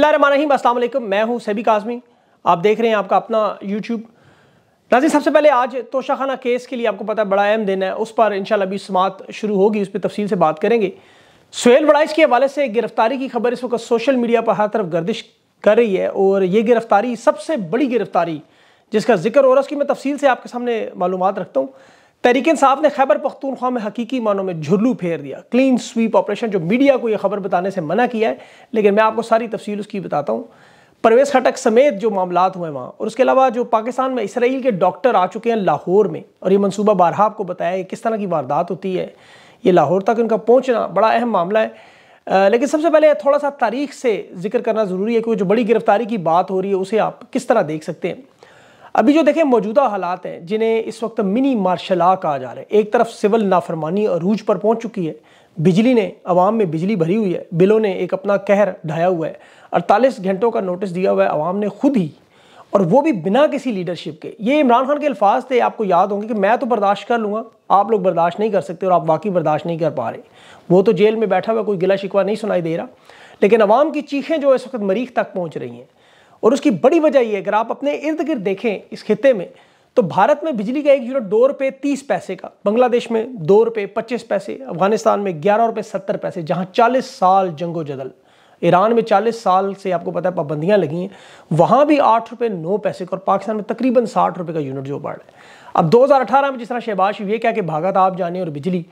बिस्मिल्लाहिर्रहमानिर्रहीम अस्सलाम वालेकुम मैं हूं सैबिक काजमी आप देख रहे हैं आपका अपना यूट्यूब नाजी सबसे पहले आज तोशाखाना केस के लिए आपको पता है बड़ा अहम दिन है उस पर इंशाल्लाह अभी समात शुरू होगी उस पर तफसील से बात करेंगे सुहेल बड़ाइश के हवाले से गिरफ्तारी की खबर इस वक्त सोशल मीडिया पर हर तरफ गर्दिश कर रही है और ये गिरफ्तारी सबसे बड़ी गिरफ्तारी जिसका जिक्र हो रहा है उसकी मैं तफसील से आपके सामने मालूम रखता हूँ तहरीक साहब ने खैबर पख्तूनख्वा में हकीकी मानों में झुल्लू फेर दिया क्लीन स्वीप ऑपरेशन जो मीडिया को यह खबर बताने से मना किया है लेकिन मैं आपको सारी तफसील उसकी बताता हूँ परवेज़ खटक समेत जो मामला हुए वहाँ और उसके अलावा जो पाकिस्तान में इसराइल के डॉक्टर आ चुके हैं लाहौर में और ये मनसूबा बारहा आपको बताया है किस तरह की वारदात होती है ये लाहौर तक उनका पहुँचना बड़ा अहम मामला है लेकिन सबसे पहले थोड़ा सा तारीख से जिक्र करना ज़रूरी है कि वो जो बड़ी गिरफ्तारी की बात हो रही है उसे आप किस तरह देख सकते हैं अभी जो देखें मौजूदा हालात हैं जिन्हें इस वक्त मिनी मार्शल आ कहा जा रहा है एक तरफ सिविल नाफरमानी अरूज पर पहुंच चुकी है बिजली ने आवाम में बिजली भरी हुई है बिलों ने एक अपना कहर ढाया हुआ है अड़तालीस घंटों का नोटिस दिया हुआ है आवाम ने खुद ही और वो भी बिना किसी लीडरशिप के ये इमरान खान के अल्फाज थे आपको याद होंगे कि मैं तो बर्दाश्त कर लूँगा आप लोग बर्दाश्त नहीं कर सकते और आप वाकई बर्दाश्त नहीं कर पा रहे वो तो जेल में बैठा हुआ कोई गिला शिकवा नहीं सुनाई दे रहा लेकिन आवाम की चीखें जो इस वक्त मरीख तक पहुँच रही हैं और उसकी बड़ी वजह ये अगर आप अपने इर्द गिर्द देखें इस खत्े में तो भारत में बिजली का एक यूनिट दो रुपये तीस पैसे का बांग्लादेश में दो रुपये पच्चीस पैसे अफगानिस्तान में ग्यारह रुपये सत्तर पैसे जहाँ चालीस साल जंगो जदल ईरान में चालीस साल से आपको पता है पाबंदियाँ लगी हैं वहाँ भी आठ रुपये नौ पैसे का और पाकिस्तान में तकरीबन साठ रुपये का यूनिट जो बढ़ है अब दो हजार अठारह में जिस तरह शहबाज ये क्या कि भागा था आप जाने और बिजली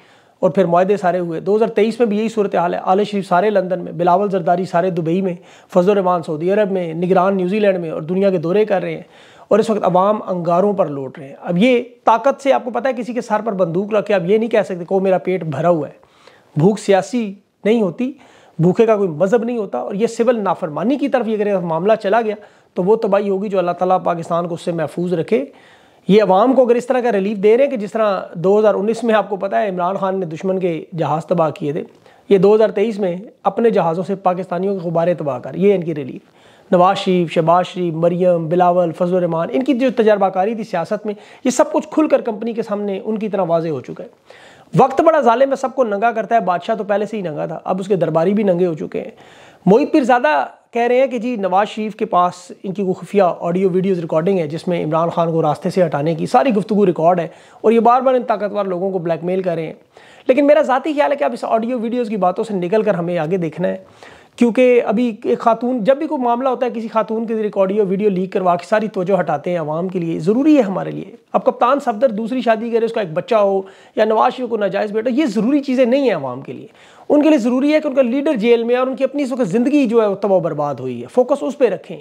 और फिर माहे सारे हुए 2023 में भी यही सूरत हाल है आल शरीफ सारे लंदन में बिलावल जरदारी सारे दुबई में फजल रमान सऊदी अरब में निगरान न्यूजीलैंड में और दुनिया के दौरे कर रहे हैं और इस वक्त अवाम अंगारों पर लौट रहे हैं अब ये ताकत से आपको पता है किसी के सर पर बंदूक रखे आप ये नहीं कह सकते को मेरा पेट भरा हुआ है भूख सियासी नहीं होती भूखे का कोई मज़हब नहीं होता और ये सिविल नाफरमानी की तरफ ये अगर मामला चला गया तो वो तबाही होगी जो अल्लाह ताला पाकिस्तान को उससे महफूज रखे ये अवाम को अगर इस तरह का रिलीफ दे रहे हैं कि जिस तरह 2019 में आपको पता है इमरान खान ने दुश्मन के जहाज़ तबाह किए थे ये 2023 में अपने जहाज़ों से पाकिस्तानियों के गुब्बारे तबाह कर ये इनकी रिलीफ नवाज शरीफ शहबाज शरीफ मरियम बिलावल फजल रमान इनकी जो तजर्बाकारी थी सियासत में ये सब कुछ खुलकर कंपनी के सामने उनकी तरह वाजे हो चुका है वक्त बड़ा ज़ाले में सबको नंगा करता है बादशाह तो पहले से ही नंगा था अब उसके दरबारी भी नंगे हो चुके हैं मोहित ज़्यादा कह रहे हैं कि जी नवाज़ शरीफ के पास इनकी वो खुफिया ऑडियो वीडियोस रिकॉर्डिंग है जिसमें इमरान खान को रास्ते से हटाने की सारी गुफ्तु रिकॉर्ड है और ये बार बार इन ताकतवर लोगों को ब्लैक मेल कर रहे हैं लेकिन मेरा ज़ाती ख्याल है कि अब इस ऑडियो वीडियोज़ की बातों से निकल कर हमें आगे देखना है क्योंकि अभी एक खातून जब भी कोई मामला होता है किसी खातून के जरिए ऑडियो वीडियो लीक करवा के सारी तोजो हटाते हैं आवाम के लिए ज़रूरी है हमारे लिए अब कप्तान सफदर दूसरी शादी करे उसका एक बच्चा हो या नवाज शरीफ को नाजायज़ बेटा ये ज़रूरी चीज़ें नहीं हैं आवाम के लिए उनके लिए ज़रूरी है कि उनका लीडर जेल में और उनकी अपनी इस वक्त ज़िंदगी जो है वो तबाह बर्बाद हुई है फोकस उस पर रखें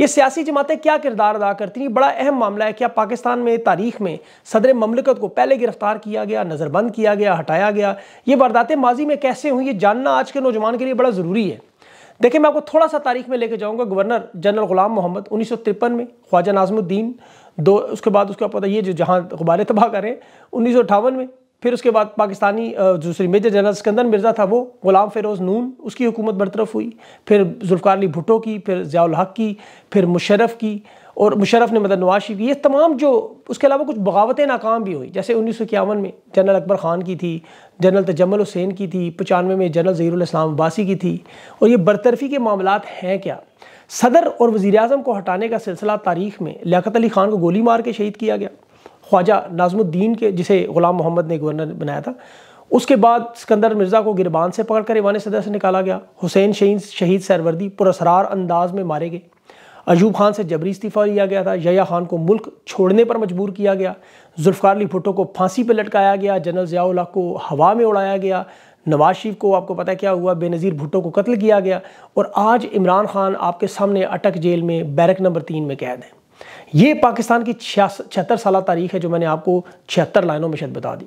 ये सियासी जमातें क्या किरदार अदा करती हैं बड़ा अहम मामला है कि पाकिस्तान में तारीख में सदर ममलकत को पहले गिरफ्तार किया गया नज़रबंद किया गया हटाया गया ये वारदातें माजी में कैसे हुई ये जानना आज के नौजवान के लिए बड़ा ज़रूरी है देखिए मैं आपको थोड़ा सा तारीख में लेके जाऊंगा गवर्नर जनरल गुलाम मोहम्मद उन्नीस में ख्वाजा नाजमुद्दीन दो उसके बाद उसके बाद ये जो जहाँ गुब्बारे तबाह करें उन्नीस में फिर उसके बाद पाकिस्तानी दूसरी मेजर जनरल सिकंदर मिर्ज़ा था वो गुलाम फरोज़ नून उसकी हुकूमत बरतरफ हुई फिर जुल्फ़ार अली भुटो की फिर ज़ियाल हक की फिर मुशरफ की और मुशरफ ने मदद नवाज शरीफ की ये तमाम जो उसके अलावा कुछ बगावतें नाकाम भी हुई जैसे उन्नीस सौ इक्यावन में जनरल अकबर ख़ान की थी जनरल तजमल हुसैन की थी पचानवे में जनरल ज़हीरुलस्लाम अब्बासी की थी और ये बरतरफी के मामला हैं क्या सदर और वज़ी अजम को हटाने का सिलसिला तारीख में लियात अली ख़ान को गोली मार के शहीद किया गया ख्वाजा नाजमुद्दीन के जिसे ग़ुलाम मोहम्मद ने गवर्नर बनाया था उसके बाद सिकंदर मिर्ज़ा को गिरबान से पकड़कर ईवान सदर से निकाला गया हुसैन शहीद शहीद सरवर्दी पुरसरार अंदाज में मारे गए अयूब खान से जबरी इस्तीफ़ा लिया गया था यया खान को मुल्क छोड़ने पर मजबूर किया गया जुल्फ़ार अली भुट्टो को फांसी पर लटकाया गया जनरल ज़ियाउल्ला को हवा में उड़ाया गया नवाज शरीफ को आपको पता क्या हुआ बेनज़ीर भुट्टो को कत्ल किया गया और आज इमरान खान आपके सामने अटक जेल में बैरक नंबर तीन में कैद है ये पाकिस्तान की छिहत्तर साल तारीख है जो मैंने आपको छिहत्तर लाइनों में शायद बता दी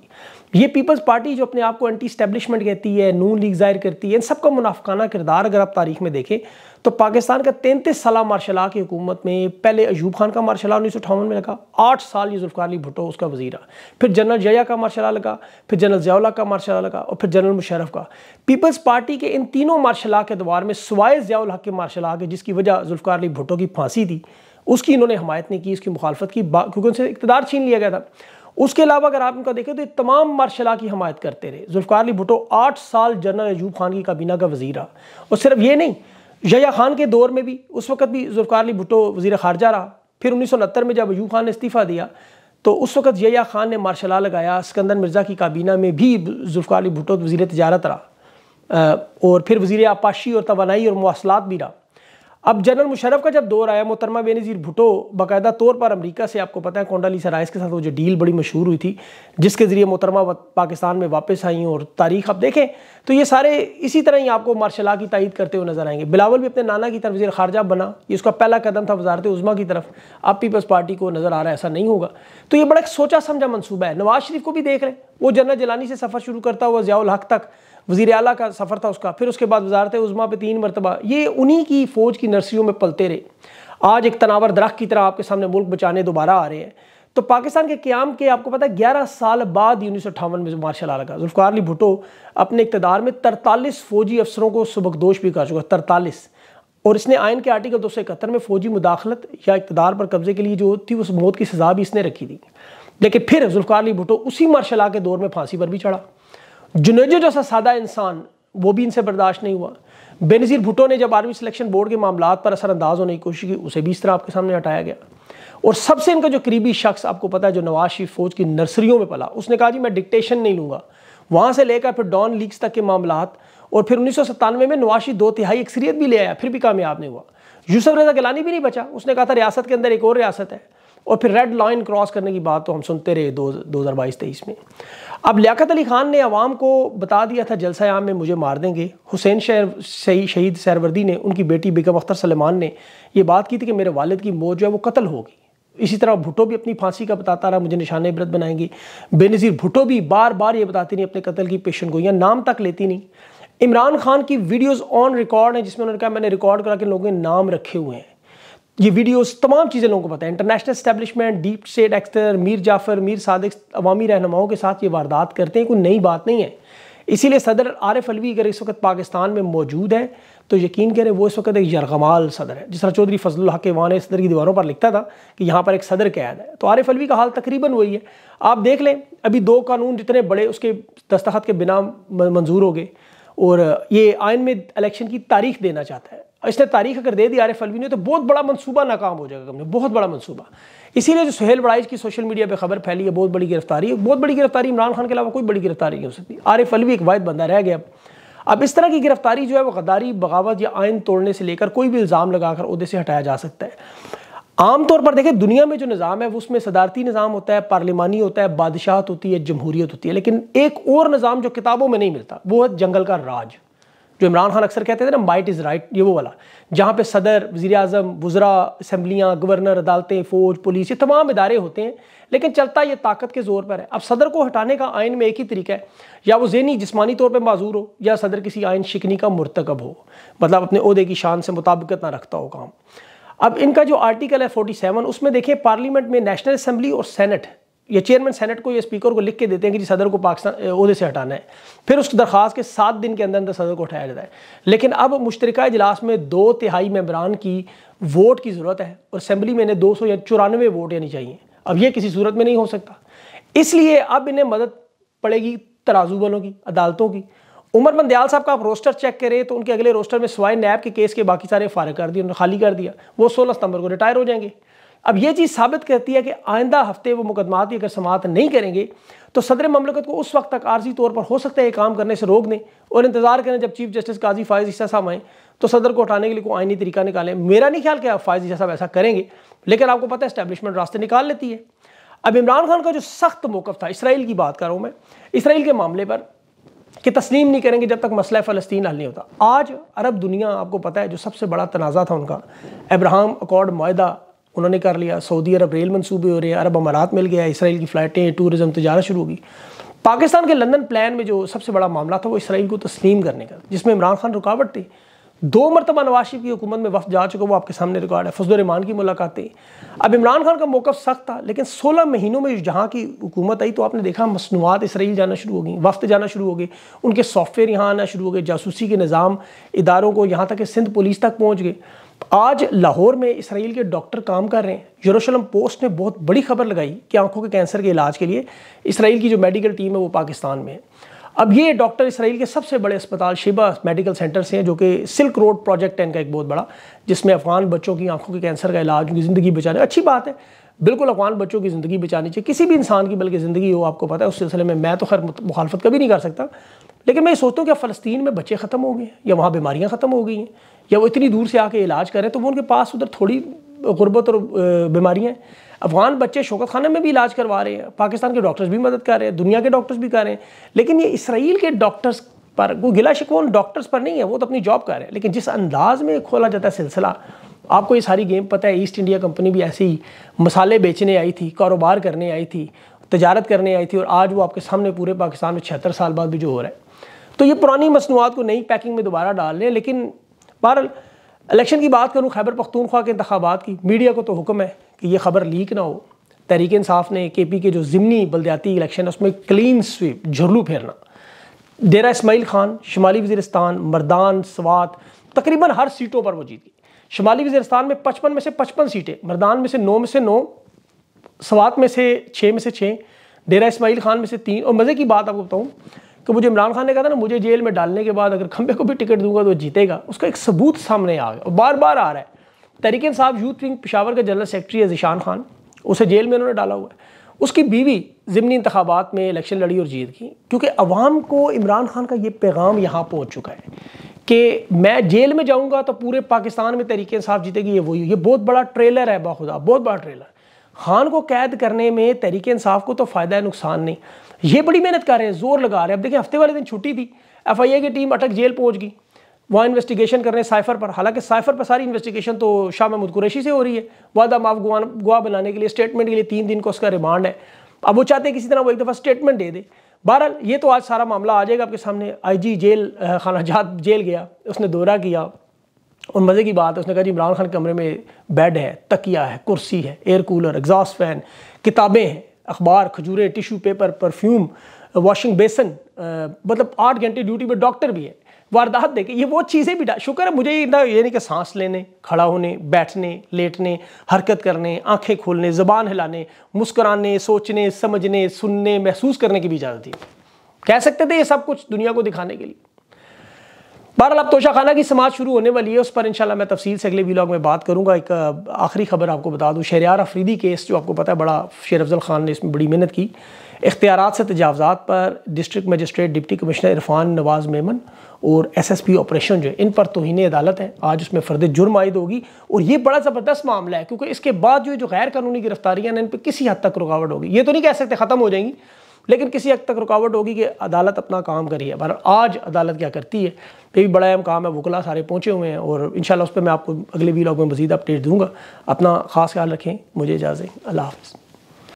ये पीपल्स पार्टी जो अपने आप को एंटी स्टैब्लिशमेंट कहती है नून लीग जाहिर करती है इन सबका मुनाफाना किरदार अगर आप तारीख में देखें तो पाकिस्तान का तैंतीस साल मार्शाला की हुकूमत में पहले अयूब खान का मार्शाला उन्नीस सौ में लगा आठ साल ये जुल्फ़ार अली भुट्टो उसका वजीरा फिर जनरल जया का मार्शला लगा फिर जनरल जयाला का मार्शाला लगा और फिर जनरल मुशरफ का पीपल्स पार्टी के इन तीनों मार्शल के दौर में सवाए जयाल हक के मार्शल के जिसकी वजह जुल्फ़ार अली भुट्टो की फांसी थी उसकी इन्होंने हमायत नहीं की उसकी मुखालफत की क्योंकि उनसे इकतदार छीन लिया गया था उसके अलावा अगर आप उनका देखें तो तमाम मार्शला की हमायत करते रहे जुल्फ़ार अली भुटो आठ साल जनरल अजूब खान की काबीना का वज़ी रहा और सिर्फ ये नहीं जया खान के दौर में भी उस वक्त भी जुल्फ़ार अली भुटो वजीर खारजा रहा फिर उन्नीस सौ उनहत्तर में जब अजूब खान ने इस्तीफ़ा दिया तो उस वक्त जया खान ने मार्शला लगाया सिकंदर मिर्ज़ा की काबीना में भी जुल्फ़ार अली भुटो वजीर तजारत रहा और फिर वजीर आपाशी और तोानाई और मवासलात भी रहा अब जनरल मुशरफ का जब दौर आया मोहतरमा बेनज़ीर भुटो बाकायदा तौर पर अमेरिका से आपको पता है कोंडालीसा राइस के साथ वो जो डील बड़ी मशहूर हुई थी जिसके ज़रिए मोहतरमा पाकिस्तान में वापस आई और तारीख आप देखें तो ये सारे इसी तरह ही आपको मार्शला की तायद करते हुए नजर आएंगे बिलावल भी अपने नाना की तरफ वजी खारजा बना ये उसका पहला कदम था वजारत उज़मा की तरफ अब पीपल्स पार्टी को नज़र आ रहा है ऐसा नहीं होगा तो ये बड़ा एक सोचा समझा मनसूबा है नवाज शरीफ को भी देख रहे हैं वो जनरल जलानी से सफ़र शुरू करता हुआ ज़ियाल हक तक वजीर अला का सफ़र था उसका फिर उसके बाद वजारत उज़मा पे तीन मरतबा ये उन्हीं की फ़ौज की नर्सरियों में पलते रहे आज एक तनावर दरख्त की तरह आपके सामने मुल्क बचाने दोबारा आ रहे हैं तो पाकिस्तान के क्याम के आपको पता है ग्यारह साल बाद उन्नीस सौ अठावन में मार्शल आला का जुल्फ़ार अली भुटो अपने इकतदार में तरतालीस फ़ौजी अफसरों को सबकदोश भी कर चुका तरतालीस और इसने आयन के आर्टिकल दो सौ इकहत्तर में फ़ौजी मुदाखलत या इकतदार पर कब्ज़े के लिए जो थी उस मौत की सज़ा भी इसने रखी थी लेकिन फिर जुल्फ़ार अली भुटो उसी मार्शल आ के दौर में फांसी पर भी चढ़ा जुनेजो जैसा सादा इंसान वो भी इनसे बर्दाश्त नहीं हुआ बेनज़ीर भुटो ने जब आर्मी सिलेक्शन बोर्ड के मामला पर असरअंदाज होने की कोशिश की उसे भी इस तरह आपके सामने हटाया गया और सबसे इनका जो करीबी शख्स आपको पता है जो नवाज शरीफ फौज की नर्सरियों में पला उसने कहा जी मैं डिक्टेशन नहीं लूँगा वहाँ से लेकर फिर डॉन लीग्स तक के मामला और फिर उन्नीस में नवाज शरीफ दो तिहाई अक्सरियत भी ले आया फिर भी कामयाब नहीं हुआ यूसफ रजा गलानी भी नहीं बचा उसने कहा था रियासत के अंदर एक और रियासत है और फिर रेड लाइन क्रॉस करने की बात तो हम सुनते रहे दो दो हज़ार बाईस तेईस में अब लियाकत अली खान ने आवाम को बता दिया था जलसा आम में मुझे मार देंगे हुसैन शहर सही शहीद सैरवर्दी ने उनकी बेटी बेगम अख्तर सलेमान ने यह बात की थी कि मेरे वालद की मौत जो है वो कत्ल होगी इसी तरह भुटो भी अपनी फांसी का बताता रहा मुझे निशान इबरत बनाएंगी बेनज़ीर भुटो भी बार बार ये बताती नहीं अपने कत्ल की पेशन गोइयाँ नाम तक लेती नहीं इमरान खान की वीडियोज़ ऑन रिकॉर्ड हैं जिसमें उन्होंने कहा मैंने रिकॉर्ड करा के लोगों के नाम रखे हुए हैं ये वीडियोस तमाम चीज़ें लोगों को पता है इंटरनेशनल स्टैब्लिशमेंट डीप स्टेट एक्सर मीर जाफर मीर सादिक अवामी रहनुमाओं के साथ ये वारदात करते हैं कोई नई बात नहीं है इसीलिए सदर एफ़ अलवी अगर इस वक्त पाकिस्तान में मौजूद है तो यकीन करें वो इस वक्त एक यरगमाल सदर है जिस तरह चौधरी फजल हक वान सदर की दीवारों पर लिखता था कि यहाँ पर एक सदर कैद है तो एफ़ अलवी का हाल तकरीबन वही है आप देख लें अभी दो कानून जितने बड़े उसके दस्तखत के बिना मंजूर हो गए और ये आयन में इलेक्शन की तारीख देना चाहता है इसने तारीख अगर दे दी आर एफ अलवी ने तो बहुत बड़ा मनसूबा नाकाम हो जाएगा हमने बहुत बड़ा मनसूबा इसीलिए जो सुहेल बड़ाइज की सोशल मीडिया पर खबर फैली है बहुत बड़ी गिरफ्तारी बहुत बड़ी गिरफ्तारी इमरान खान के अलावा कोई बड़ी गिरफ्तारी नहीं हो सकती आर एफ अलवी एक वायद बंदा रह गया अब इस तरह की गिरफ्तारी जो है वो गदारी बगावत या आयन तोड़ने से लेकर कोई भी इल्ज़ाम लगाकर उहदे से हटाया जा सकता है आमतौर पर देखें दुनिया में जो निज़ाम है वो उसमें सदारती निज़ाम होता है पार्लिमानी होता है बादशाहत होती है जमहूरियत होती है लेकिन एक और निज़ाम जो किताबों में नहीं मिलता वो है जंगल का राज जो इमरान खान अक्सर कहते थे ना माइट इज़ राइट ये वो वाला जहाँ पे सदर वजी अजम वज्रा असम्बलियाँ गवर्नर अदालतें फ़ौज पुलिस ये तमाम इदारे होते हैं लेकिन चलता ये ताकत के ज़ोर पर है अब सदर को हटाने का आयन में एक ही तरीका है या वो जहनी जिसमानी तौर पर माजूर हो या सदर किसी आयन शिकनी का मरतकब हो मतलब अपने अहदे की शान से मुताबिकत ना रखता हो काम अब इनका जो आर्टिकल है फोर्टी सेवन उसमें देखें पार्लियामेंट में नेशनल असम्बली और सैनट ये चेयरमैन सेनेट को या स्पीकर को लिख के देते हैं कि जी सदर को पाकिस्तान अहदे से हटाना है फिर उस दरख्वास के सात दिन के अंदर अंदर सदर को हटाया जाता है लेकिन अब मुश्तरक इजलास में दो तिहाई मेम्बरान की वोट की ज़रूरत है और असम्बली में इन्हें दो सौ या चौरानवे वोट यानी चाहिए अब यह किसी सूरत में नहीं हो सकता इसलिए अब इन्हें मदद पड़ेगी तराजू बलों की अदालतों की उमर मंदयाल साहब का आप रोस्टर चेक करें तो उनके अगले रोस्टर में स्वाय नैब के केस के बाकी सारे फारग कर दिए उन्होंने खाली कर दिया वो सोलह सितंबर को रिटायर हो जाएंगे अब ये चीज़ साबित करती है कि आइंदा हफ्ते वो मुकदमाती अगर समात नहीं करेंगे तो सदर ममलकत को उस वक्त तक आर्जी तौर पर हो सकता है ये काम करने से रोक दें और इंतज़ार करें जब चीफ जस्टिस काजी फायज ईसा साहब आएँ तो सदर को हटाने के लिए कोई आइनी तरीका निकालें मेरा नहीं ख्याल कि आप फायज ईसा साहब ऐसा करेंगे लेकिन आपको पता है इस्टेबलिशमेंट रास्ते निकाल लेती है अब इमरान खान का जो सख्त मौक़ था इसराइल की बात कर रहा हूँ मैं इसराइल के मामले पर कि तस्लीम नहीं करेंगे जब तक मसला फ़लस्तीन हल नहीं होता आज अरब दुनिया आपको पता है जो सबसे बड़ा तनाज़ा था उनका अब्राहम अकॉर्ड माहा उन्होंने कर लिया सऊदी अरब रेल मनसूबे हो रहे हैं अरब अमारात मिल गया इसराइल की फ़्लाइटें टूरिज़म तजारत तो शुरू होगी पाकिस्तान के लंदन प्लान में जो सबसे बड़ा मामला था वो इसराइल को तस्लीम करने का जिसमें इमरान खान रुकावट थी दो मरतबा नवाज की हुकूमत में वफ जा चुका वो आपके सामने रिकॉर्ड है फजल रमान की मुलाकातें अब इमरान खान का मौका सख्त था लेकिन सोलह महीनों में जहाँ की हुकूमत आई तो आपने देखा मसनूआत इसराइल जाना शुरू हो गई वफ्त जाना शुरू हो गए उनके सॉफ्टवेयर यहाँ आना शुरू हो गए जासूसी के निज़ाम इदारों को यहाँ तक कि सिंध पुलिस तक पहुँच गए आज लाहौर में इसराइल के डॉक्टर काम कर रहे हैं यरूशलम पोस्ट ने बहुत बड़ी खबर लगाई कि आंखों के कैंसर के इलाज के लिए इसराइल की जो मेडिकल टीम है वो पाकिस्तान में है अब ये डॉक्टर इसराइल के सबसे बड़े अस्पताल शिबा मेडिकल सेंटर से हैं जो कि सिल्क रोड प्रोजेक्ट है इनका एक बहुत बड़ा जिसमें अफ़गान बच्चों की आंखों के कैंसर का इलाज उनकी ज़िंदगी बचाने अच्छी बात है बिल्कुल अफगान बच्चों की ज़िंदगी बचानी चाहिए किसी भी इंसान की बल्कि ज़िंदगी हो आपको पता है उस सिलसिले में मैं तो खैर मुखालफत कभी नहीं कर सकता लेकिन मैं सोचता हूँ कि फ़लस्तीन में बच्चे ख़त्म हो गए या वहाँ बीमारियाँ ख़त्म हो गई हैं या वो इतनी दूर से आके इलाज करें तो वो उनके पास उधर थोड़ी गुर्बत और बीमारियाँ अफ़गान बच्चे शौकत खाना में भी इलाज करवा रहे हैं पाकिस्तान के डॉक्टर्स भी मदद कर रहे हैं दुनिया के डॉक्टर्स भी कर रहे हैं लेकिन ये इसराइल के डॉक्टर्स पर वो गिला शिकवा डॉक्टर्स पर नहीं है वो तो अपनी जॉब कर रहे हैं लेकिन जिस अंदाज में खोला जाता है सिलसिला आपको ये सारी गेम पता है ईस्ट इंडिया कंपनी भी ऐसी मसाले बेचने आई थी कारोबार करने आई थी तजारत करने आई थी और आज वो आपके सामने पूरे पाकिस्तान में छिहत्तर साल बाद भी जो हो रहा है तो ये पुरानी मसनूआत को नई पैकिंग में दोबारा डाल रहे हैं लेकिन बहरहाल इलेक्शन की बात करूँ खैबर पख्तूनख्वा के इंतबात की मीडिया को तो हुक्म है कि यह खबर लीक ना हो तहरीक इंसाफ ने के पी के जो ज़मनी बलदयाती इलेक्शन है उसमें क्लीन स्वीप झुरलू फेरना डेरा इसमाइल खान शुमाली वजीरस्तान मरदान स्वात तकरीबन हर सीटों पर वो जीत गई शुमाली वजीरस्तान में पचपन में से पचपन सीटें मरदान में से नौ में से नौ स्वात में से छः में से छः डेरा इसमाइल खान में से तीन और मज़े की बात आपको बताऊँ कि मुझे इमरान खान ने कहा था ना मुझे जेल में डालने के बाद अगर खंबे को भी टिकट दूंगा तो जीतेगा उसका एक सबूत सामने आ गया और बार बार आ रहा है तरीके साहब यूथ विंग पिशावर का जनरल सेक्रेटरी है जिशान खान उसे जेल में उन्होंने डाला हुआ है उसकी बीवी ज़मनी इंतबात में इलेक्शन लड़ी और जीत की क्योंकि अवाम को इमरान खान का ये पैगाम यहाँ पहुँच चुका है कि मैं जेल में जाऊँगा तो पूरे पाकिस्तान में तरीके साफ जीतेगी ये वही ये बहुत बड़ा ट्रेलर है बाखुदा बहुत बड़ा ट्रेलर खान को कैद करने में तरीके इंसाफ को तो फ़ायदा है नुकसान नहीं ये बड़ी मेहनत कर रहे हैं जोर लगा रहे हैं अब देखिए हफ्ते वाले दिन छुट्टी थी एफ की टीम अटक जेल पहुँच गई वहाँ इन्वेस्टिगेशन कर रहे हैं साइफर पर हालांकि साइफर पर सारी इन्वेस्टिगेशन तो शाह महमूद कुरैशी से हो रही है वादा माफ गुआ गुआ बनाने के लिए स्टेटमेंट के लिए तीन दिन का उसका रिमांड है अब वो चाहते हैं किसी तरह वो एक दफ़ा स्टेटमेंट दे दे बहरहाल ये तो आज सारा मामला आ जाएगा आपके सामने जी जेल खाना जहाँ जेल गया उसने दौरा किया और मज़े की बात है उसने कहा जी इमरान खान कमरे में बेड है तकिया है कुर्सी है एयर कूलर एग्जॉस्ट फैन किताबें हैं अखबार खजूरें tissue paper perfume washing basin मतलब आठ घंटे ड्यूटी पर डॉक्टर भी है वारदात देखे ये वो चीज़ें भी डाल शुक्र है मुझे ना नहीं कि सांस लेने खड़ा होने बैठने लेटने हरकत करने आंखें खोलने ज़बान हिलाने मुस्कराने सोचने समझने सुनने महसूस करने की भी इजाज़त दी कह सकते थे ये सब कुछ दुनिया को दिखाने के लिए बहरहाल अब तोशाखाना की समाज शुरू होने वाली है उस पर इंशाल्लाह मैं तफसील से अगले व्लॉग में बात करूंगा एक आखिरी खबर आपको बता दूं शहरियार अफरीदी केस जो आपको पता है बड़ा शेर अफजल खान ने इसमें बड़ी मेहनत की इख्तियार से तजावज़ात पर district magistrate deputy commissioner Irfan Nawaz Memon और एस एस पी ऑपरेशन जो है इन पर तोहन अदालत है आज उसमें फर्द जुर्म आयद होगी और ये बड़ा ज़बरदस्त मामला है क्योंकि इसके बाद जो जो गैर कानूनी गिरफ्तारियाँ हैं इन पर किसी हद तक रुकावट होगी ये तो नहीं कह सकते ख़त्म हो जाएंगी लेकिन किसी हद तक रुकावट होगी कि अदालत अपना काम करी है बहर आज अदालत क्या करती है ये भी बड़ा अहम काम है वकला सारे पहुँचे हुए हैं और इन उस पर मैं आपको अगले वीलॉग में मजीद अपडेट दूँगा अपना खास ख्याल रखें मुझे इजाज़त अल्लाह हाफ़